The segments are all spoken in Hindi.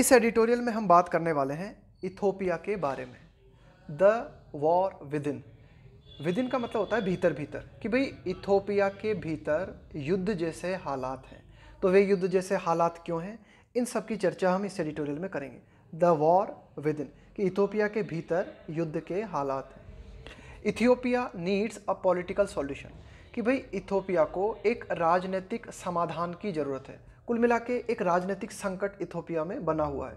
इस एडिटोरियल में हम बात करने वाले हैं इथोपिया के बारे में the war within within का मतलब होता है भीतर भीतर कि भाई इथोपिया के भीतर युद्ध जैसे हालात हैं तो वे युद्ध जैसे हालात क्यों हैं इन सब की चर्चा हम इस एडिटोरियल में करेंगे द वॉर विद इन कि इथोपिया के भीतर युद्ध के हालात हैं Ethiopia needs a political solution कि भाई इथोपिया को एक राजनीतिक समाधान की ज़रूरत है कुल मिला के एक राजनीतिक संकट इथोपिया में बना हुआ है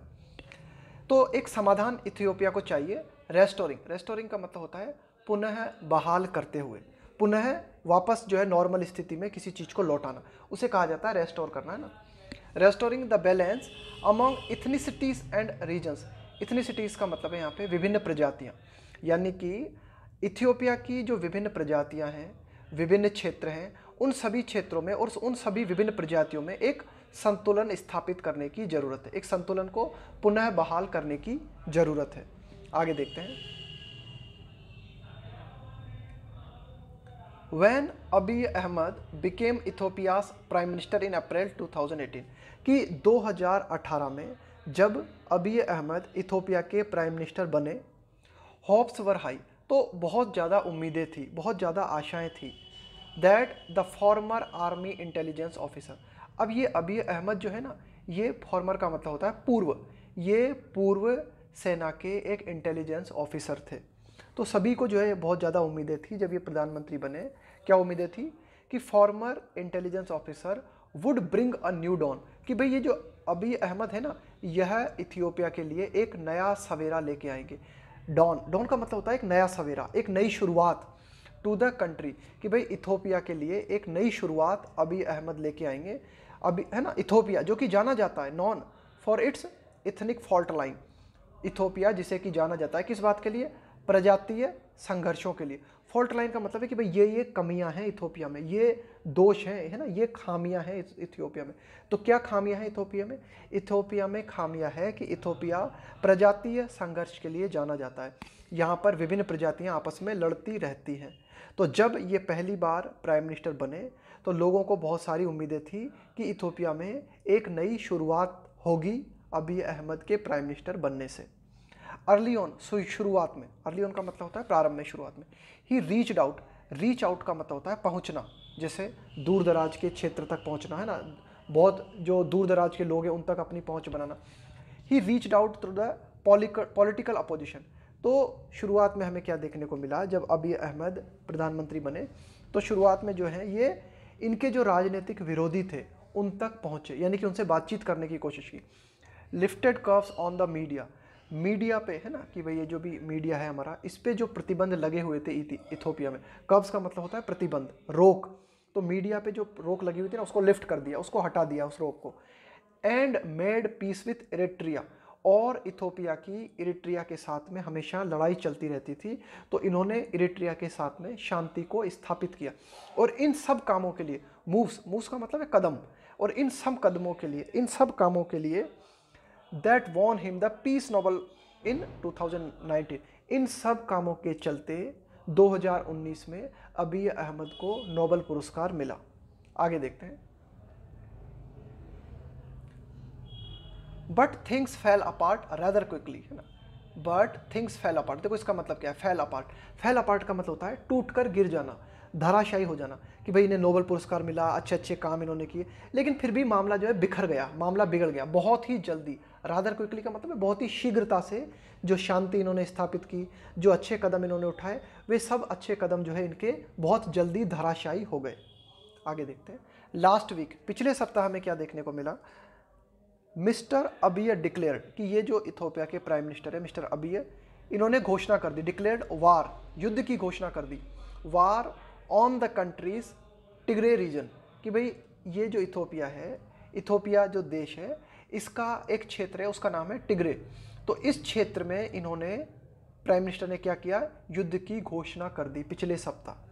तो एक समाधान इथियोपिया को चाहिए रेस्टोरिंग रेस्टोरिंग का मतलब होता है पुनः बहाल करते हुए पुनः वापस जो है नॉर्मल स्थिति में किसी चीज़ को लौटाना उसे कहा जाता है रेस्टोर करना है ना restoring the balance among ethnicities and regions ethnicities का मतलब है यहाँ पे विभिन्न प्रजातियाँ यानी कि इथियोपिया की जो विभिन्न प्रजातियाँ हैं विभिन्न क्षेत्र हैं उन सभी क्षेत्रों में और उन सभी विभिन्न प्रजातियों में एक संतुलन स्थापित करने की ज़रूरत है एक संतुलन को पुनः बहाल करने की ज़रूरत है आगे देखते हैं when Abiy Ahmed became Ethiopia's prime minister in April 2018 कि 2018 में जब अबी अहमद इथोपिया के प्राइम मिनिस्टर बने होप्स वर हाई तो बहुत ज़्यादा उम्मीदें थी बहुत ज़्यादा आशाएं थी that the former army intelligence officer अब ये अभी अहमद जो है ना ये फॉर्मर का मतलब होता है पूर्व ये पूर्व सेना के एक इंटेलिजेंस ऑफिसर थे तो सभी को जो है बहुत ज़्यादा उम्मीदें थी जब ये प्रधानमंत्री बने क्या उम्मीदें थी कि former intelligence officer would bring a new dawn कि भाई ये जो अभी अहमद है ना यह इथियोपिया के लिए एक नया सवेरा लेके आएंगे डॉन डॉन का मतलब होता है एक नया सवेरा एक नई शुरुआत टू द कंट्री कि भाई इथोपिया के लिए एक नई शुरुआत अभी अहमद लेके आएंगे अभी है ना इथोपिया जो कि जाना जाता है known for its ethnic fault line Ethiopia जिसे कि जाना जाता है किस बात के लिए प्रजातीय संघर्षों के लिए फॉल्ट लाइन का मतलब है कि भाई ये ये कमियां हैं इथोपिया में ये दोष हैं है ना ये खामियां हैं इथियोपिया में तो क्या खामियां हैं इथोपिया में इथोपिया में खामियां है कि इथोपिया प्रजातीय संघर्ष के लिए जाना जाता है यहाँ पर विभिन्न प्रजातियाँ आपस में लड़ती रहती हैं तो जब ये पहली बार प्राइम मिनिस्टर बने तो लोगों को बहुत सारी उम्मीदें थी कि इथोपिया में एक नई शुरुआत होगी अभी अहमद के प्राइम मिनिस्टर बनने से अर्ली ऑन शुरुआत में अर्ली ऑन का मतलब होता है प्रारंभ में शुरुआत में ही रीच आउट रीच आउट का मतलब होता है पहुंचना जैसे दूर दराज के क्षेत्र तक पहुंचना है ना बहुत जो दूर दराज के लोग हैं उन तक अपनी पहुंच बनाना ही reach out through the political opposition तो शुरुआत में हमें क्या देखने को मिला जब अभी अहमद प्रधानमंत्री बने तो शुरुआत में जो है ये इनके जो राजनीतिक विरोधी थे उन तक पहुँचे यानी कि उनसे बातचीत करने की कोशिश की lifted curbs on the media media पे है ना कि भाई ये जो भी मीडिया है हमारा इस पर जो प्रतिबंध लगे हुए थे इथोपिया में कर्व्स का मतलब होता है प्रतिबंध रोक तो मीडिया पे जो रोक लगी हुई थी ना उसको लिफ्ट कर दिया उसको हटा दिया उस रोक को and made peace with Eritrea और इथोपिया की इरिट्रिया के साथ में हमेशा लड़ाई चलती रहती थी तो इन्होंने इरिट्रिया के साथ में शांति को स्थापित किया और इन सब कामों के लिए मूव्स मूव्स का मतलब है कदम और इन सब कदमों के लिए इन सब कामों के लिए that won him the peace Nobel in 2019 इन सब कामों के चलते 2019 में अबी अहमद को नोबल पुरस्कार मिला आगे देखते हैं but things fell apart rather quickly है ना बट थिंग्स फेल अपार्ट देखो इसका मतलब क्या है फैल अपार्ट फैल अपार्ट का मतलब होता है टूट कर गिर जाना धराशायी हो जाना कि भाई इन्हें नोबल पुरस्कार मिला अच्छे अच्छे काम इन्होंने किए लेकिन फिर भी मामला जो है बिखर गया मामला बिगड़ गया बहुत ही जल्दी राधर क्विकली का मतलब है बहुत ही शीघ्रता से जो शांति इन्होंने स्थापित की जो अच्छे कदम इन्होंने उठाए वे सब अच्छे कदम जो है इनके बहुत जल्दी धराशायी हो गए आगे देखते हैं लास्ट वीक पिछले सप्ताह में क्या देखने को मिला मिस्टर अबीय डिक्लेयर्ड कि ये जो इथोपिया के प्राइम मिनिस्टर है मिस्टर अबिय इन्होंने घोषणा कर दी डिक्लेयर्ड वार युद्ध की घोषणा कर दी war on the country's Tigray region कि भाई ये जो इथोपिया है इथोपिया जो देश है इसका एक क्षेत्र है उसका नाम है टिग्रे तो इस क्षेत्र में इन्होंने प्राइम मिनिस्टर ने क्या किया युद्ध की घोषणा कर दी पिछले सप्ताह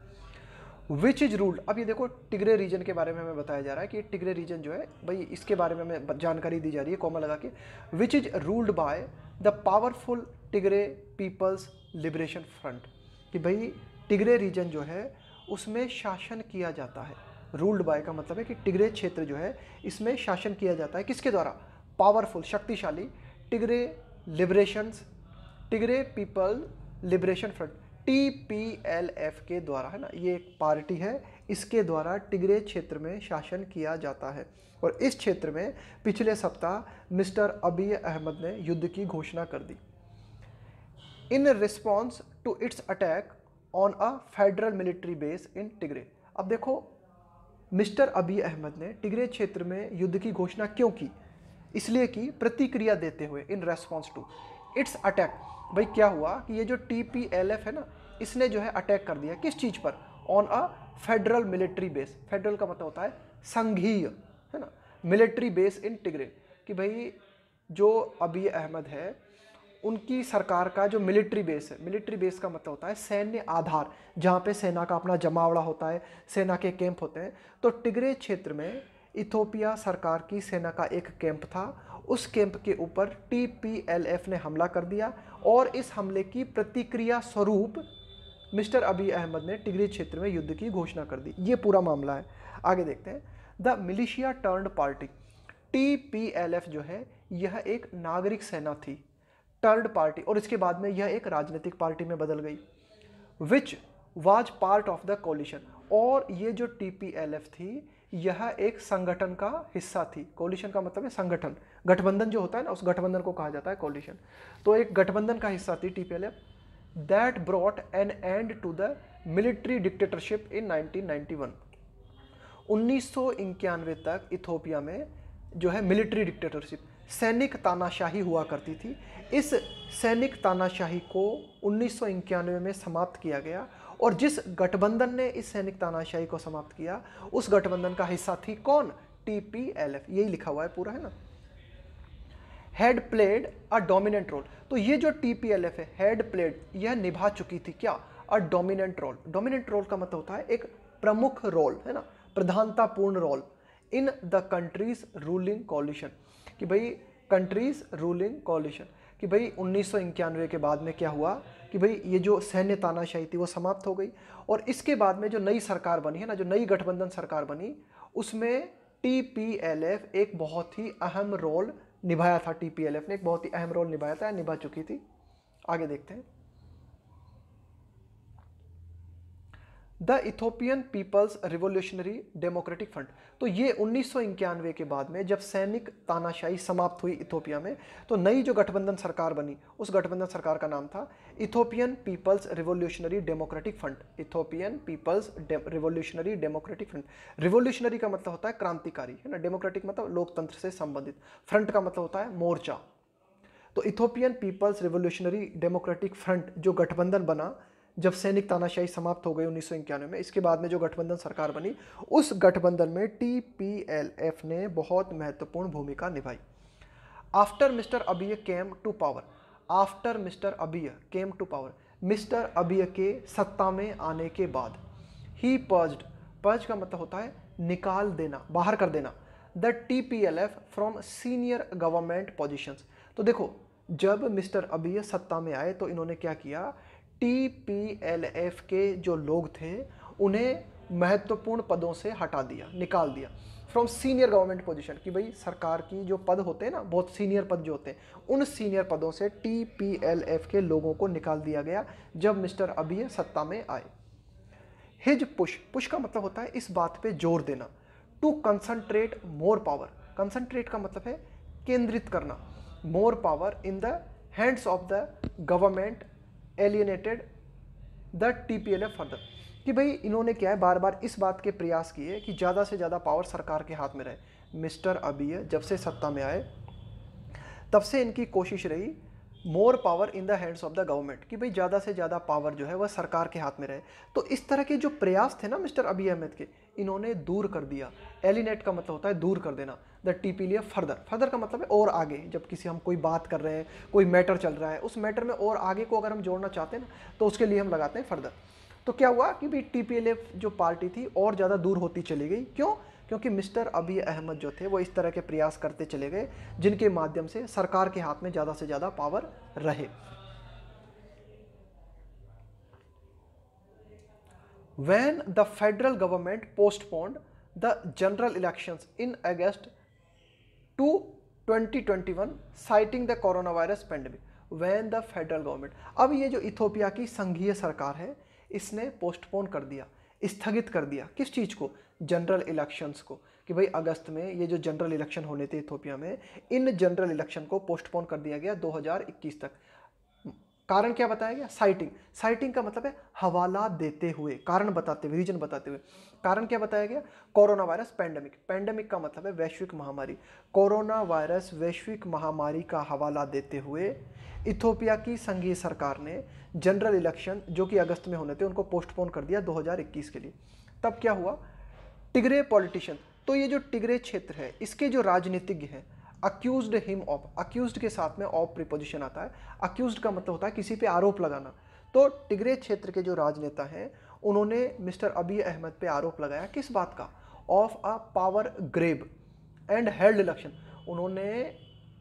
विच इज रूल्ड अब ये देखो टिगरे रीजन के बारे में हमें बताया जा रहा है कि टिगरे रीजन जो है भाई इसके बारे में हमें जानकारी दी जा रही है कॉमा लगा के which is ruled by the powerful Tigray People's Liberation Front कि भाई टिगरे रीजन जो है उसमें शासन किया जाता है रूल्ड बाय का मतलब है कि टिगरे क्षेत्र जो है इसमें शासन किया जाता है किसके द्वारा पावरफुल शक्तिशाली Tigray liberations Tigray people liberation front TPLF के द्वारा है ना ये एक पार्टी है इसके द्वारा टिगरे क्षेत्र में शासन किया जाता है और इस क्षेत्र में पिछले सप्ताह मिस्टर अबी अहमद ने युद्ध की घोषणा कर दी in response to its attack on a federal military base in Tigray अब देखो मिस्टर अबी अहमद ने टिगरे क्षेत्र में युद्ध की घोषणा क्यों की इसलिए कि प्रतिक्रिया देते हुए in response to its attack भाई क्या हुआ कि ये जो टी पी एल एफ है ना इसने जो है अटैक कर दिया किस चीज़ पर on a federal military base federal का मतलब होता है संघीय है ना मिलिट्री बेस इन टिग्रे कि भाई जो अबी अहमद है उनकी सरकार का जो मिलिट्री बेस है मिलिट्री बेस का मतलब होता है सैन्य आधार जहाँ पे सेना का अपना जमावड़ा होता है सेना के कैंप होते हैं तो टिगरे क्षेत्र में इथोपिया सरकार की सेना का एक कैंप था उस कैंप के ऊपर टीपीएलएफ ने हमला कर दिया और इस हमले की प्रतिक्रिया स्वरूप मिस्टर अबी अहमद ने टिगरी क्षेत्र में युद्ध की घोषणा कर दी ये पूरा मामला है आगे देखते हैं the militia turned party TPLF जो है यह एक नागरिक सेना थी टर्न पार्टी और इसके बाद में यह एक राजनीतिक पार्टी में बदल गई which was part of the coalition और ये जो टी थी यह एक संगठन का हिस्सा थी कोलिशन का मतलब है संगठन गठबंधन जो होता है ना उस गठबंधन को कहा जाता है कोलिशन तो एक गठबंधन का हिस्सा थी F that brought an end to the military dictatorship in 1991 उन्नीस तक इथोपिया में जो है मिलिट्री डिक्टेटरशिप सैनिक तानाशाही हुआ करती थी इस सैनिक तानाशाही को उन्नीस में समाप्त किया गया और जिस गठबंधन ने इस सैनिक तानाशाही को समाप्त किया उस गठबंधन का हिस्सा थी कौन टी पी एल एफ यही लिखा हुआ है पूरा है ना had played a dominant role तो ये जो टी पी एल एफ है हैड प्लेड यह निभा चुकी थी क्या a dominant role dominant role का मतलब होता है एक प्रमुख रोल है ना प्रधानतापूर्ण role in the country's ruling coalition कि भाई कंट्रीज रूलिंग कॉलिशन कि भाई उन्नीस के बाद में क्या हुआ कि भाई ये जो सैन्य तानाशाही थी वो समाप्त हो गई और इसके बाद में जो नई सरकार बनी है ना जो नई गठबंधन सरकार बनी उसमें टी एक बहुत ही अहम रोल निभाया था टी ने एक बहुत ही अहम रोल निभाया था निभा चुकी थी आगे देखते हैं the Ethiopian People's Revolutionary Democratic Front तो ये उन्नीस के बाद में जब सैनिक तानाशाही समाप्त हुई इथोपिया में तो नई जो गठबंधन सरकार बनी उस गठबंधन सरकार का नाम था Ethiopian People's Revolutionary Democratic Front Ethiopian People's Revolutionary Democratic Front revolutionary का मतलब होता है क्रांतिकारी है ना डेमोक्रेटिक मतलब लोकतंत्र से संबंधित फ्रंट का मतलब होता है मोर्चा तो Ethiopian People's Revolutionary Democratic Front जो गठबंधन बना जब सैनिक तानाशाही समाप्त हो गई उन्नीस में इसके बाद में जो गठबंधन सरकार बनी उस गठबंधन में टीपीएलएफ ने बहुत महत्वपूर्ण भूमिका निभाई after mister Abiy came to power after mister Abiy came to power mister Abiy के सत्ता में आने के बाद ही पर्ज पर्ज का मतलब होता है निकाल देना बाहर कर देना the T P L F from senior government position तो देखो जब मिस्टर अबिय सत्ता में आए तो इन्होंने क्या किया टी पी एल एफ के जो लोग थे उन्हें महत्वपूर्ण पदों से हटा दिया निकाल दिया फ्रॉम सीनियर गवर्नमेंट पोजीशन कि भाई सरकार की जो पद होते हैं ना बहुत सीनियर पद जो होते हैं उन सीनियर पदों से टी पी एल एफ के लोगों को निकाल दिया गया जब मिस्टर अबीय सत्ता में आए हिज पुश पुश का मतलब होता है इस बात पे जोर देना to concentrate more power concentrate का मतलब है केंद्रित करना more power in the hands of the government alienated the T P L F further कि भाई इन्होंने क्या है बार बार इस बात के प्रयास किए कि ज़्यादा से ज़्यादा पावर सरकार के हाथ में रहे मिस्टर अबीय जब से सत्ता में आए तब से इनकी कोशिश रही more power in the hands of the government कि भाई ज़्यादा से ज़्यादा पावर जो है वह सरकार के हाथ में रहे तो इस तरह के जो प्रयास थे ना मिस्टर अबी अहमद के इन्होंने दूर कर दिया एलिनेट का मतलब होता है दूर कर देना द लिया फर्दर फर्दर का मतलब है और आगे जब किसी हम कोई बात कर रहे हैं कोई मैटर चल रहा है उस मैटर में और आगे को अगर हम जोड़ना चाहते हैं ना तो उसके लिए हम लगाते हैं फर्दर तो क्या हुआ कि भाई टी जो पार्टी थी और ज़्यादा दूर होती चली गई क्यों क्योंकि मिस्टर अबी अहमद जो थे वो इस तरह के प्रयास करते चले गए जिनके माध्यम से सरकार के हाथ में ज़्यादा से ज़्यादा पावर रहे when the federal government postponed the general elections in August to 2021 the coronavirus pandemic when the federal government अब ये जो इथोपिया की संघीय सरकार है इसने पोस्टपोन कर दिया स्थगित कर दिया किस चीज़ को जनरल इलेक्शंस को कि भाई अगस्त में ये जो जनरल इलेक्शन होने थे इथोपिया में इन जनरल इलेक्शन को पोस्टपोन कर दिया गया 2021 तक कारण क्या बताया गया साइटिंग साइटिंग का मतलब है हवाला देते हुए कारण बताते हुए रीजन बताते हुए कारण क्या बताया गया कोरोना वायरस पैंडेमिक पैंडेमिक का मतलब है वैश्विक महामारी कोरोना वायरस वैश्विक महामारी का हवाला देते हुए इथोपिया की संघीय सरकार ने जनरल इलेक्शन जो कि अगस्त में होने थे उनको पोस्टपोन कर दिया 2021 के लिए तब क्या हुआ टिगरे पॉलिटिशियन तो ये जो टिगरे क्षेत्र है इसके जो राजनीतिज्ञ हैं अक्यूज हिम ऑफ अक्यूज के साथ में ऑफ प्रिपोजिशन आता है अक्यूज का मतलब होता है किसी पे आरोप लगाना तो टिगरे क्षेत्र के जो राजनेता हैं उन्होंने मिस्टर अबी अहमद पे आरोप लगाया किस बात का of a power grab and held election उन्होंने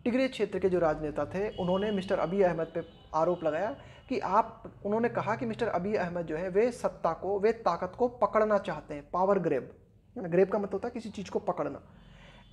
टिगरे क्षेत्र के जो राजनेता थे उन्होंने मिस्टर अबी अहमद पे आरोप लगाया कि आप उन्होंने कहा कि मिस्टर अबी अहमद जो है वे सत्ता को वे ताकत को पकड़ना चाहते हैं पावर ग्रेब ग्रेब का मतलब होता है किसी चीज़ को पकड़ना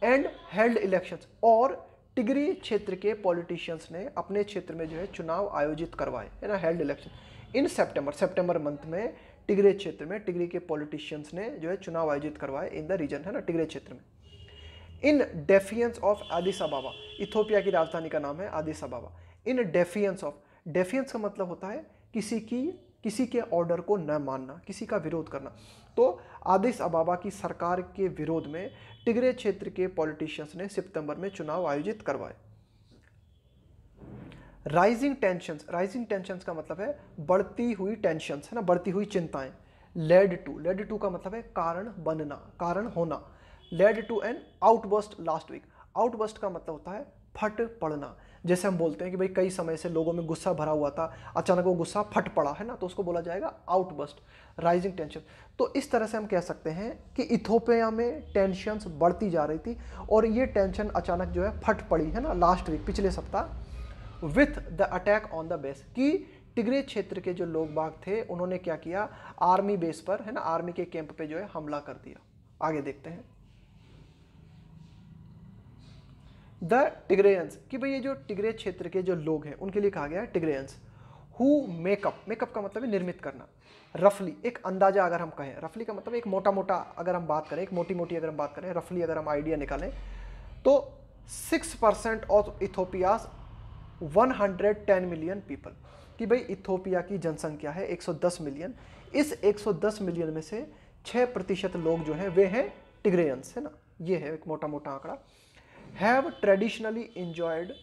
एंड हेल्ड इलेक्शंस और टिगरी क्षेत्र के पॉलिटिशियंस ने अपने क्षेत्र में जो है चुनाव आयोजित करवाए है ना held election in September September month में टिगरे क्षेत्र में टिगरी के पॉलिटिशियंस ने जो है चुनाव आयोजित करवाए इन द रीजन है ना टिगरे क्षेत्र में in defiance of Addis Ababa Ethiopia की राजधानी का नाम है Addis Ababa in defiance of defiance का मतलब होता है किसी की किसी के ऑर्डर को न मानना किसी का विरोध करना तो आदिस अबाबा की सरकार के विरोध में टिगरे क्षेत्र के पॉलिटिशियंस ने सितंबर में चुनाव आयोजित करवाए राइजिंग टेंशंस राइजिंग टेंशंस का मतलब है बढ़ती हुई टेंशंस है ना बढ़ती हुई चिंताएं लेड टू लेड टू का मतलब है कारण बनना कारण होना led to an outburst last week outburst का मतलब होता है फट पड़ना जैसे हम बोलते हैं कि भाई कई समय से लोगों में गुस्सा भरा हुआ था अचानक वो गुस्सा फट पड़ा है ना तो उसको बोला जाएगा आउटबस्ट राइजिंग टेंशन तो इस तरह से हम कह सकते हैं कि इथोपिया में टेंशन बढ़ती जा रही थी और ये टेंशन अचानक जो है फट पड़ी है ना लास्ट वीक पिछले सप्ताह with the attack on the base कि टिगरे क्षेत्र के जो लोग बाग थे उन्होंने क्या किया आर्मी बेस पर है ना आर्मी के कैंप पे जो है हमला कर दिया आगे देखते हैं द टिग्रेयंस कि भाई ये जो टिग्रे क्षेत्र के जो लोग हैं उनके लिए कहा गया है टिग्रेयंस हु मेकअप मेकअप का मतलब है निर्मित करना रफली एक अंदाजा अगर हम कहें रफली का मतलब एक मोटा मोटा अगर हम बात करें एक मोटी मोटी अगर हम बात करें रफली अगर हम आइडिया निकालें तो six percent of Ethiopia's one hundred ten million people कि भाई इथोपिया की जनसंख्या है 110 मिलियन इस 110 मिलियन में से 6 प्रतिशत लोग जो हैं वे हैं टिग्रेयंस है ना ये है एक मोटा मोटा आंकड़ा have traditionally enjoyed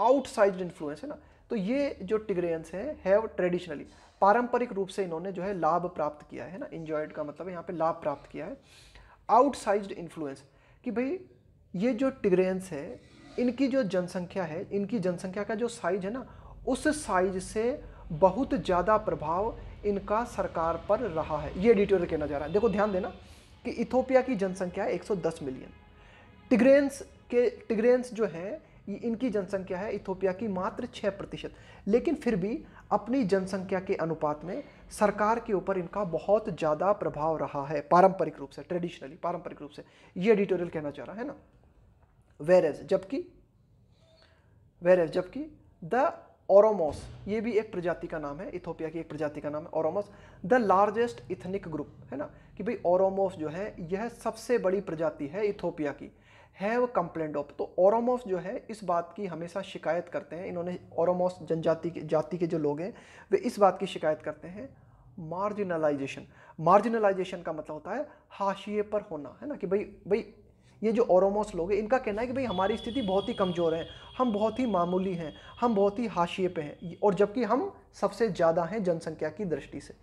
outside influence है ना तो ये जो टिग्रेन्स हैं हैव ट्रेडिशनली पारंपरिक रूप से इन्होंने जो है लाभ प्राप्त किया है ना इंजॉयड का मतलब यहाँ पे लाभ प्राप्त किया है आउटसाइज इन्फ्लुएंस कि भाई ये जो टिग्रेन्स है इनकी जो जनसंख्या है इनकी जनसंख्या का जो साइज है ना उस साइज से बहुत ज़्यादा प्रभाव इनका सरकार पर रहा है ये एडिटोरियल कहना जा रहा है देखो ध्यान देना कि इथोपिया की जनसंख्या है 110 मिलियन टिग्रेन्स के टिग्रेंस जो हैं इनकी जनसंख्या है इथोपिया की मात्र छः प्रतिशत लेकिन फिर भी अपनी जनसंख्या के अनुपात में सरकार के ऊपर इनका बहुत ज़्यादा प्रभाव रहा है पारंपरिक रूप से ट्रेडिशनली पारंपरिक रूप से ये एडिटोरियल कहना चाह रहा है ना वेर एज जबकि वेर एज जबकि द ओरोमोस ये भी एक प्रजाति का नाम है इथोपिया की एक प्रजाति का नाम है Oromos the largest ethnic group है ना कि भाई ओरोमोस जो है यह सबसे बड़ी प्रजाति है इथोपिया की हैव कंप्लेंट ऑफ तो ओरोमोस जो है इस बात की हमेशा शिकायत करते हैं इन्होंने ओरोमोस जनजाति के जाति के जो लोग हैं वे इस बात की शिकायत करते हैं मार्जिनलाइजेशन मार्जिनलाइजेशन का मतलब होता है हाशिए पर होना है ना कि भाई भाई ये जो ओरोमोस लोग हैं इनका कहना है कि भाई हमारी स्थिति बहुत ही कमज़ोर है हम बहुत ही मामूली हैं हम बहुत ही हाशिए पे हैं और जबकि हम सबसे ज़्यादा हैं जनसंख्या की दृष्टि से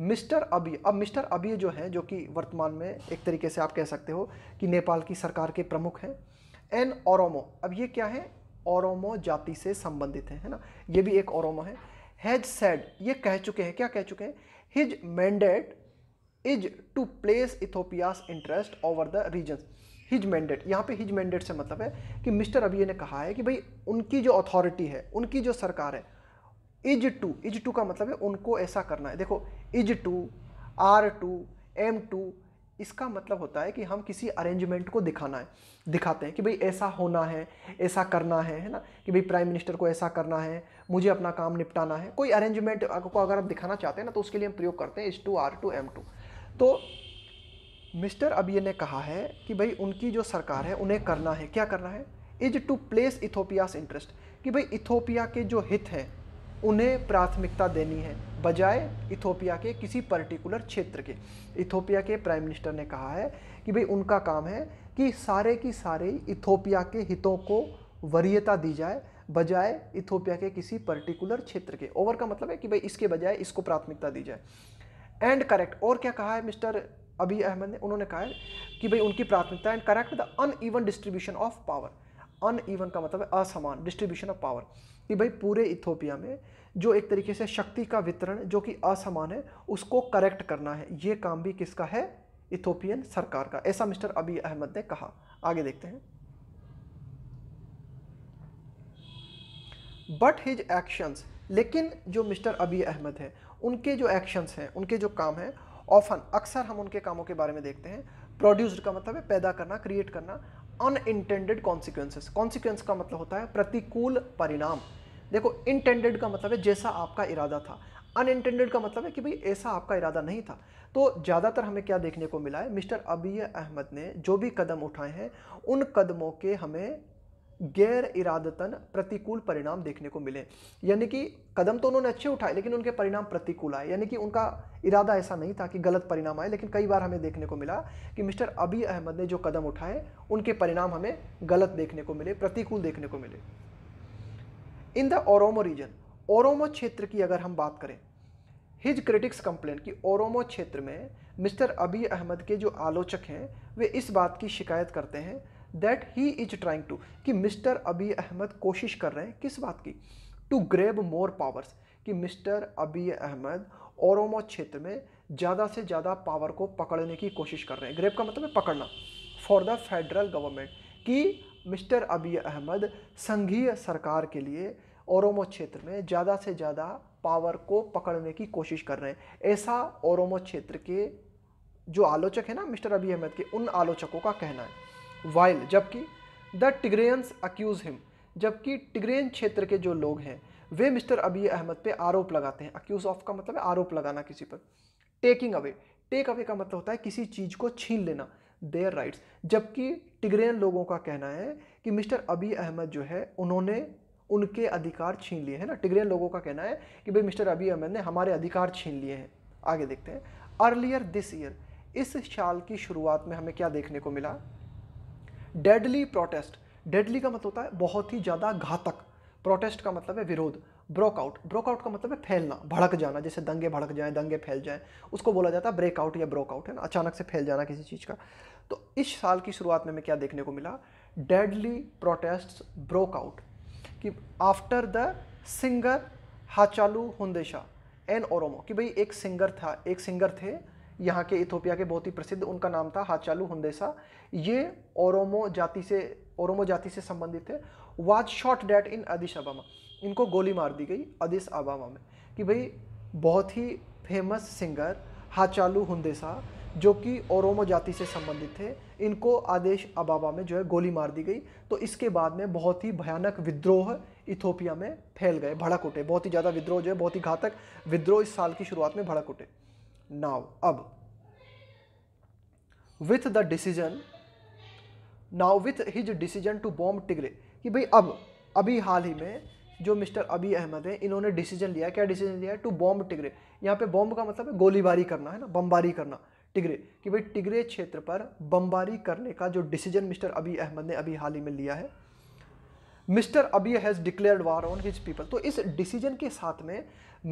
मिस्टर अबी अब मिस्टर अबी जो हैं जो कि वर्तमान में एक तरीके से आप कह सकते हो कि नेपाल की सरकार के प्रमुख हैं एन ओरोमो अब ये क्या है ओरोमो जाति से संबंधित है है ना ये भी एक ओरोमो है हैज सेड ये कह चुके हैं क्या कह चुके हैं his mandate is to place Ethiopia's interest over the region his mandate यहाँ पे हिज मैंडेट से मतलब है कि मिस्टर अबिये ने कहा है कि भाई उनकी जो अथॉरिटी है उनकी जो सरकार है इज टू इज टू का मतलब है उनको ऐसा करना है देखो is to are to am to इसका मतलब होता है कि हम किसी अरेंजमेंट को दिखाना है दिखाते हैं कि भाई ऐसा होना है ऐसा करना है है ना कि भाई प्राइम मिनिस्टर को ऐसा करना है मुझे अपना काम निपटाना है कोई अरेंजमेंट को अगर आप दिखाना चाहते हैं ना तो उसके लिए हम प्रयोग करते हैं is to are to am to तो मिस्टर अबिय ने कहा है कि भाई उनकी जो सरकार है उन्हें करना है क्या करना है is to place Ethiopia's interest कि भाई इथोपिया के जो हित हैं उन्हें प्राथमिकता देनी है बजाय इथोपिया के किसी पर्टिकुलर क्षेत्र के इथोपिया के प्राइम मिनिस्टर ने कहा है कि भाई उनका काम है कि सारे की सारे इथोपिया के हितों को वरीयता दी जाए बजाय इथोपिया के किसी पर्टिकुलर क्षेत्र के ओवर का मतलब है कि भाई इसके बजाय इसको प्राथमिकता दी जाए एंड करेक्ट और क्या कहा है मिस्टर अभी अहमद ने उन्होंने कहा है कि भाई उनकी प्राथमिकता and correct the uneven distribution of power uneven का मतलब है असमान डिस्ट्रीब्यूशन ऑफ पावर कि भाई पूरे इथोपिया में जो एक तरीके से शक्ति का वितरण जो कि असमान है उसको करेक्ट करना है ये काम भी किसका है इथोपियन सरकार का ऐसा मिस्टर अबी अहमद ने कहा आगे देखते हैं बट हिज एक्शंस लेकिन जो मिस्टर अबी अहमद है उनके जो एक्शंस हैं उनके जो काम हैं ऑफन अक्सर हम उनके कामों के बारे में देखते हैं प्रोड्यूस्ड का मतलब है पैदा करना क्रिएट करना अनइंटेंडेड कॉन्सिक्वेंसेस कॉन्सिक्वेंस का मतलब होता है प्रतिकूल परिणाम देखो इंटेंडेड का मतलब है जैसा आपका इरादा था अनइंटेंडेड का मतलब है कि भाई ऐसा आपका इरादा नहीं था तो ज़्यादातर हमें क्या देखने को मिला है मिस्टर अबी अहमद ने जो भी कदम उठाए हैं उन कदमों के हमें गैर इरादतन प्रतिकूल परिणाम देखने को मिले यानी कि कदम तो उन्होंने अच्छे उठाए लेकिन उनके परिणाम प्रतिकूल आए यानी कि उनका इरादा ऐसा नहीं था कि गलत परिणाम आए लेकिन कई बार हमें देखने को मिला कि मिस्टर अबी अहमद ने जो कदम उठाए उनके परिणाम हमें गलत देखने को मिले प्रतिकूल देखने को मिले in the Oromo region Oromo क्षेत्र की अगर हम बात करें हिज क्रिटिक्स कंप्लेन कि ओरोमो क्षेत्र में मिस्टर अबी अहमद के जो आलोचक हैं वे इस बात की शिकायत करते हैं that he is trying to कि मिस्टर अबी अहमद कोशिश कर रहे हैं किस बात की टू ग्रेब मोर पावर्स कि मिस्टर अबी अहमद ओरोमो क्षेत्र में ज़्यादा से ज़्यादा पावर को पकड़ने की कोशिश कर रहे हैं ग्रेब का मतलब है पकड़ना फॉर द फेडरल गवर्नमेंट कि मिस्टर अबी अहमद संघीय सरकार के लिए ओरोमो क्षेत्र में ज़्यादा से ज़्यादा पावर को पकड़ने की कोशिश कर रहे हैं ऐसा ओरोमो क्षेत्र के जो आलोचक है ना मिस्टर अबी अहमद के उन आलोचकों का कहना है वाइल जबकि द टिग्रेयंस अक्यूज़ हिम जबकि टिग्रेन क्षेत्र के जो लोग हैं वे मिस्टर अबी अहमद पे आरोप लगाते हैं अक्यूज़ ऑफ का मतलब है आरोप लगाना किसी पर टेकिंग अवे टेक अवे का मतलब होता है किसी चीज़ को छीन लेना देयर राइट्स जबकि टिग्रेन लोगों का कहना है कि मिस्टर अबी अहमद जो है उन्होंने उनके अधिकार छीन लिए हैं ना टिग्रियन लोगों का कहना है कि भाई मिस्टर अभी अहमद ने हमारे अधिकार छीन लिए हैं आगे देखते हैं अर्लियर दिस ईयर इस साल की शुरुआत में हमें क्या देखने को मिला डेडली प्रोटेस्ट डेडली का मतलब होता है बहुत ही ज़्यादा घातक प्रोटेस्ट का मतलब है विरोध ब्रोकआउट ब्रोकआउट का मतलब है फैलना भड़क जाना जैसे दंगे भड़क जाए दंगे फैल जाए उसको बोला जाता है ब्रेकआउट या ब्रोकआउट है ना अचानक से फैल जाना किसी चीज़ का तो इस साल की शुरुआत में हमें क्या देखने को मिला डेडली प्रोटेस्ट ब्रोकआउट कि after the singer Hachalu Hundessa an Oromo कि भाई एक सिंगर था एक सिंगर थे यहाँ के इथोपिया के बहुत ही प्रसिद्ध उनका नाम था हाचालू हुंदेसा ये ओरोमो जाति से ओरोमो जाति से संबंधित थे वाज शॉट डैट इन अदिश अबामा इनको गोली मार दी गई अदिश अबामा में कि भाई बहुत ही फेमस सिंगर हाचालू हुंदेसा जो कि ओरोमो जाति से संबंधित थे इनको आदेश अबाबा में जो है गोली मार दी गई तो इसके बाद में बहुत ही भयानक विद्रोह इथोपिया में फैल गए भड़क उठे बहुत ही ज़्यादा विद्रोह जो है बहुत ही घातक विद्रोह इस साल की शुरुआत में भड़क उठे नाव अब with the decision now with his decision to bomb Tigray कि भाई अब अभी हाल ही में जो मिस्टर अबी अहमद है इन्होंने डिसीजन लिया क्या डिसीजन लिया टू बॉम्ब टिगरे यहाँ पे बॉम्ब का मतलब है गोलीबारी करना है ना बमबारी करना टिगरे कि भाई टिगरे क्षेत्र पर बमबारी करने का जो डिसीजन मिस्टर अबी अहमद ने अभी हाल ही में लिया है mister Abiy has declared war on his people तो इस डिसीजन के साथ में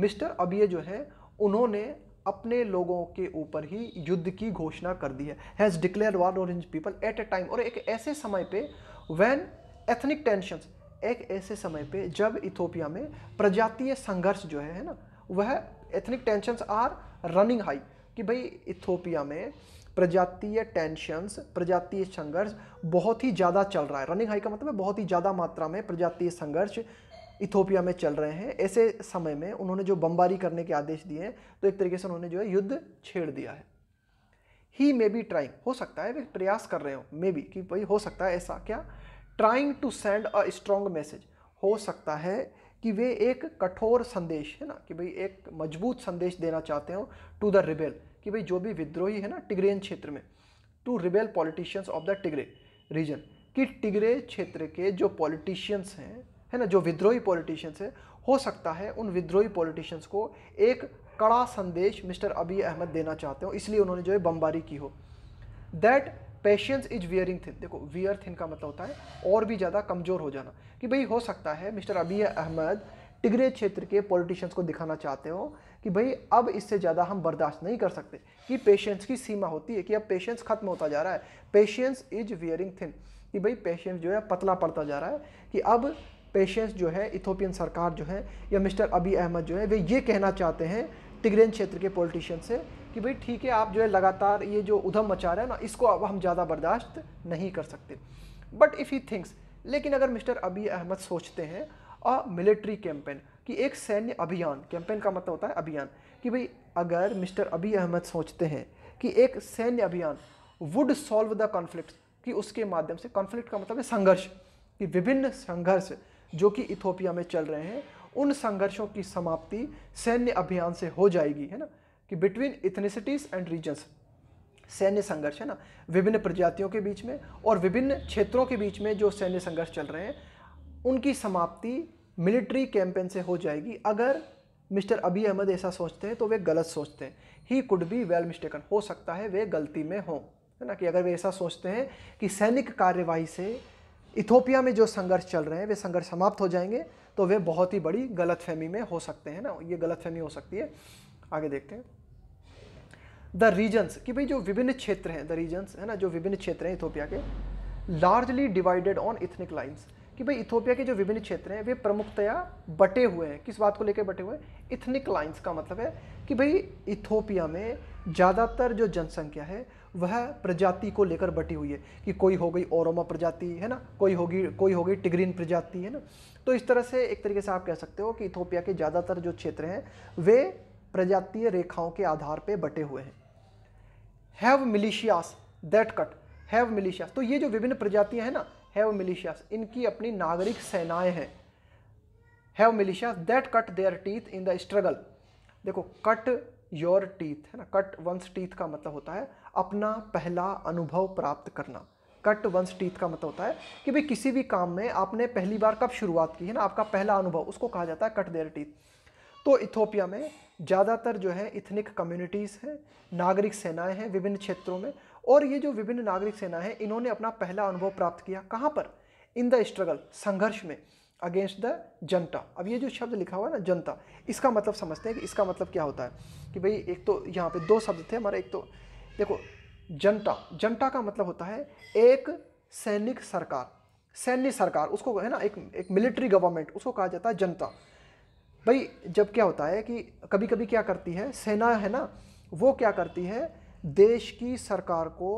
मिस्टर अबिय जो है उन्होंने अपने लोगों के ऊपर ही युद्ध की घोषणा कर दी है has declare war on his people at a time और एक ऐसे समय पे वैन एथनिक टेंशंस एक ऐसे समय पे जब इथोपिया में प्रजातीय संघर्ष जो है, है ना वह ethnic tensions are running high कि भाई इथोपिया में प्रजातीय टेंशंस प्रजातीय संघर्ष बहुत ही ज़्यादा चल रहा है रनिंग हाई का मतलब है बहुत ही ज़्यादा मात्रा में प्रजातीय संघर्ष इथोपिया में चल रहे हैं ऐसे समय में उन्होंने जो बमबारी करने के आदेश दिए हैं तो एक तरीके से उन्होंने जो है युद्ध छेड़ दिया है ही मे बी ट्राइंग हो सकता है वे प्रयास कर रहे हो मे बी कि भाई हो सकता है ऐसा क्या trying to send a strong message हो सकता है कि वे एक कठोर संदेश है ना कि भाई एक मजबूत संदेश देना चाहते हो टू द रिबेल कि भाई जो भी विद्रोही है ना टिग्रेन क्षेत्र में to rebel politicians of the Tigray region कि टिग्रे क्षेत्र के जो पॉलिटिशियंस हैं है ना जो विद्रोही पॉलिटिशियंस हैं हो सकता है उन विद्रोही पॉलिटिशियंस को एक कड़ा संदेश मिस्टर अबी अहमद देना चाहते हो इसलिए उन्होंने जो है बमबारी की हो that patience is wearing thin देखो वियर थिन का मतलब होता है और भी ज़्यादा कमज़ोर हो जाना कि भाई हो सकता है मिस्टर अबी अहमद टिगरे क्षेत्र के पॉलिटिशियंस को दिखाना चाहते हो कि भाई अब इससे ज़्यादा हम बर्दाश्त नहीं कर सकते कि पेशेंस की सीमा होती है कि अब पेशेंस खत्म होता जा रहा है पेशेंस इज वियरिंग थिन कि भाई पेशेंस जो है पतला पड़ता जा रहा है कि अब पेशेंस जो है इथोपियन सरकार जो है या मिस्टर अबी अहमद जो है वे ये कहना चाहते हैं टिगरेन क्षेत्र के पॉलिटिशियन से कि भाई ठीक है आप जो है लगातार ये जो उधम मचा रहे हैं ना इसको अब हम ज़्यादा बर्दाश्त नहीं कर सकते बट इफ़ ही थिंक्स लेकिन अगर मिस्टर अबी अहमद सोचते हैं अ मिलिट्री कैंपेन कि एक सैन्य अभियान कैंपेन का मतलब होता है अभियान कि भाई अगर मिस्टर अबी अहमद सोचते हैं कि एक सैन्य अभियान वुड सॉल्व द कॉन्फ्लिक्ट कि उसके माध्यम से कॉन्फ्लिक्ट का मतलब है संघर्ष कि विभिन्न संघर्ष जो कि इथोपिया में चल रहे हैं उन संघर्षों की समाप्ति सैन्य अभियान से हो जाएगी है ना कि बिटवीन इथनिसिटीज़ एंड रीजन्स सैन्य संघर्ष है ना विभिन्न प्रजातियों के बीच में और विभिन्न क्षेत्रों के बीच में जो सैन्य संघर्ष चल रहे हैं उनकी समाप्ति मिलिट्री कैंपेन से हो जाएगी अगर मिस्टर अभी अहमद ऐसा सोचते हैं तो वे गलत सोचते हैं he could be well mistaken हो सकता है वे गलती में हों है ना कि अगर वे ऐसा सोचते हैं कि सैनिक कार्यवाही से इथोपिया में जो संघर्ष चल रहे हैं वे संघर्ष समाप्त हो जाएंगे तो वे बहुत ही बड़ी गलतफहमी में हो सकते हैं ना ये गलतफहमी हो सकती है आगे देखते हैं द रीजन्स कि भाई जो विभिन्न क्षेत्र हैं द रीजन्स है ना जो विभिन्न क्षेत्र हैं इथोपिया के largely divided on ethnic lines कि भाई इथोपिया के जो विभिन्न क्षेत्र हैं वे प्रमुखतया बटे हुए हैं किस बात को लेकर बटे हुए हैं इथनिक लाइन्स का मतलब है कि भाई इथोपिया में ज़्यादातर जो जनसंख्या है वह प्रजाति को लेकर बटी हुई है कि कोई हो गई ओरोमा प्रजाति है ना कोई होगी कोई हो गई टिग्रीन प्रजाति है ना तो इस तरह से एक तरीके से आप कह सकते हो कि इथोपिया के ज़्यादातर जो क्षेत्र हैं वे प्रजातीय रेखाओं के आधार पर बटे हुए हैं have militias that cut have militias तो ये जो विभिन्न प्रजातियां हैं ना हैव मिलिशियास इनकी अपनी नागरिक सेनाएं हैं have militias that cut their teeth in the struggle देखो कट योर टीथ है ना कट वंस टीथ का मतलब होता है अपना पहला अनुभव प्राप्त करना कट वंस टीथ का मतलब होता है कि भाई किसी भी काम में आपने पहली बार कब शुरुआत की है ना आपका पहला अनुभव उसको कहा जाता है कट देयर टीथ तो इथोपिया में ज़्यादातर जो है इथनिक कम्युनिटीज़ हैं नागरिक सेनाएं हैं विभिन्न क्षेत्रों में और ये जो विभिन्न नागरिक सेना हैं इन्होंने अपना पहला अनुभव प्राप्त किया कहाँ पर इन द स्ट्रगल संघर्ष में अगेंस्ट द जनता अब ये जो शब्द लिखा हुआ है ना जनता इसका मतलब समझते हैं कि इसका मतलब क्या होता है कि भाई एक तो यहाँ पे दो शब्द थे हमारे एक तो देखो जनता जनता का मतलब होता है एक सैनिक सरकार सैन्य सरकार उसको है ना एक एक मिलिट्री गवर्नमेंट उसको कहा जाता है जनता भाई जब क्या होता है कि कभी कभी क्या करती है सेना है ना वो क्या करती है देश की सरकार को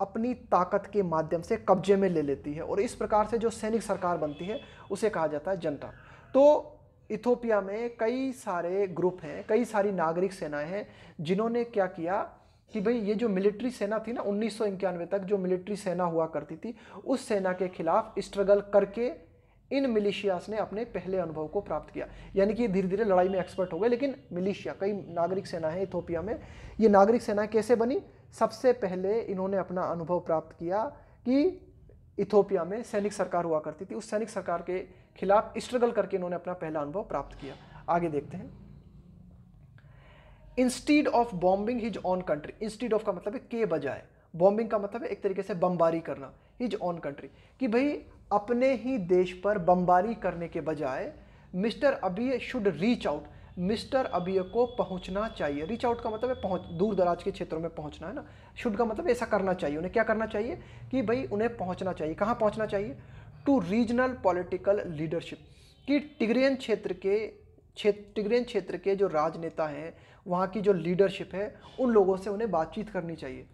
अपनी ताकत के माध्यम से कब्जे में ले लेती है और इस प्रकार से जो सैनिक सरकार बनती है उसे कहा जाता है जनता तो इथोपिया में कई सारे ग्रुप हैं कई सारी नागरिक सेनाएं हैं जिन्होंने क्या किया कि भाई ये जो मिलिट्री सेना थी ना उन्नीस तक जो मिलिट्री सेना हुआ करती थी उस सेना के खिलाफ स्ट्रगल करके इन मिलिशियास ने अपने पहले अनुभव को प्राप्त किया यानी कि धीरे धीरे लड़ाई में एक्सपर्ट हो गए लेकिन मिलिशिया कई नागरिक सेना है इथोपिया में ये नागरिक सेना कैसे बनी सबसे पहले इन्होंने अपना अनुभव प्राप्त किया कि इथोपिया में सैनिक सरकार हुआ करती थी उस सैनिक सरकार के खिलाफ स्ट्रगल करके इन्होंने अपना पहला अनुभव प्राप्त किया आगे देखते हैं instead of bombing his own country instead of का मतलब है के बजाय बॉम्बिंग का मतलब है एक तरीके से बमबारी करना हिज ऑन कंट्री कि भाई अपने ही देश पर बमबारी करने के बजाय mister Abiy should reach out mister Abiy को पहुंचना चाहिए रीच आउट का मतलब है पहुंच दूर दराज के क्षेत्रों में पहुंचना है ना शुड का मतलब ऐसा करना चाहिए उन्हें क्या करना चाहिए कि भाई उन्हें पहुंचना चाहिए कहाँ पहुंचना चाहिए टू रीजनल पॉलिटिकल लीडरशिप कि टिग्रेन क्षेत्र के क्षेत्र टिग्रियन क्षेत्र के जो राजनेता हैं वहाँ की जो लीडरशिप है उन लोगों से उन्हें बातचीत करनी चाहिए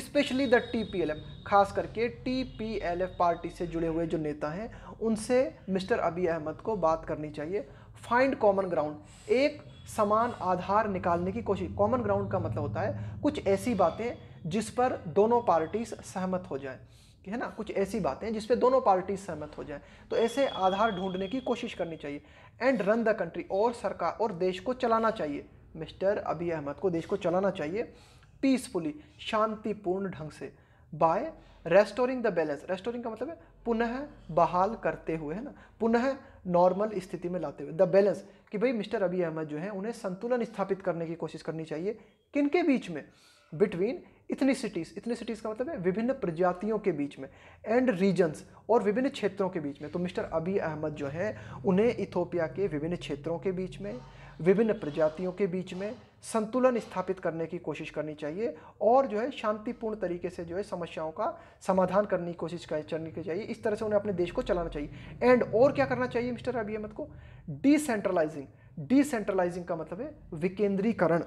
especially the T P L F खास करके T P L F party से जुड़े हुए जो नेता हैं उनसे मिस्टर अबी अहमद को बात करनी चाहिए फाइंड कॉमन ग्राउंड एक समान आधार निकालने की कोशिश कॉमन ग्राउंड का मतलब होता है कुछ ऐसी बातें जिस पर दोनों पार्टीज सहमत हो जाएं है ना कुछ ऐसी बातें जिस पर दोनों पार्टी सहमत हो जाएं तो ऐसे आधार ढूंढने की कोशिश करनी चाहिए एंड रन द कंट्री और सरकार और देश को चलाना चाहिए मिस्टर अबी अहमद को देश को चलाना चाहिए पीसफुली शांतिपूर्ण ढंग से by restoring the balance restoring का मतलब है पुनः बहाल करते हुए है ना पुनः नॉर्मल स्थिति में लाते हुए द बैलेंस कि भाई मिस्टर अबी अहमद जो है उन्हें संतुलन स्थापित करने की कोशिश करनी चाहिए किन के बीच में बिटवीन इतनी सिटीज़ इतनी सिटीज़ का मतलब है विभिन्न प्रजातियों के बीच में एंड रीजन्स और विभिन्न क्षेत्रों के बीच में तो मिस्टर अबी अहमद जो है उन्हें इथोपिया के विभिन्न क्षेत्रों के बीच में विभिन्न प्रजातियों के बीच में संतुलन स्थापित करने की कोशिश करनी चाहिए और जो है शांतिपूर्ण तरीके से जो है समस्याओं का समाधान करने की कोशिश करनी चाहिए इस तरह से उन्हें अपने देश को चलाना चाहिए एंड और क्या करना चाहिए मिस्टर अभी अहमद को डिसेंट्रलाइजिंग डिसेंट्रलाइजिंग का मतलब है विकेंद्रीकरण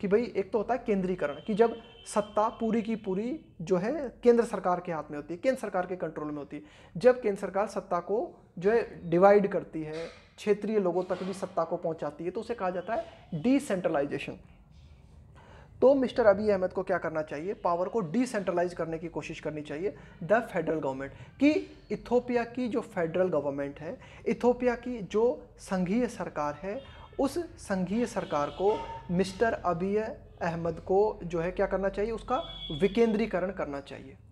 कि भाई एक तो होता है केंद्रीकरण कि जब सत्ता पूरी की पूरी जो है केंद्र सरकार के हाथ में होती है केंद्र सरकार के कंट्रोल में होती है जब केंद्र सरकार सत्ता को जो है डिवाइड करती है क्षेत्रीय लोगों तक भी सत्ता को पहुंचाती है तो उसे कहा जाता है डिसेंट्रलाइजेशन तो मिस्टर अबी अहमद को क्या करना चाहिए पावर को डिसेंट्रलाइज करने की कोशिश करनी चाहिए द फेडरल गवर्नमेंट कि इथोपिया की जो फेडरल गवर्नमेंट है इथोपिया की जो संघीय सरकार है उस संघीय सरकार को मिस्टर अबी अहमद को जो है क्या करना चाहिए उसका विकेंद्रीकरण करना चाहिए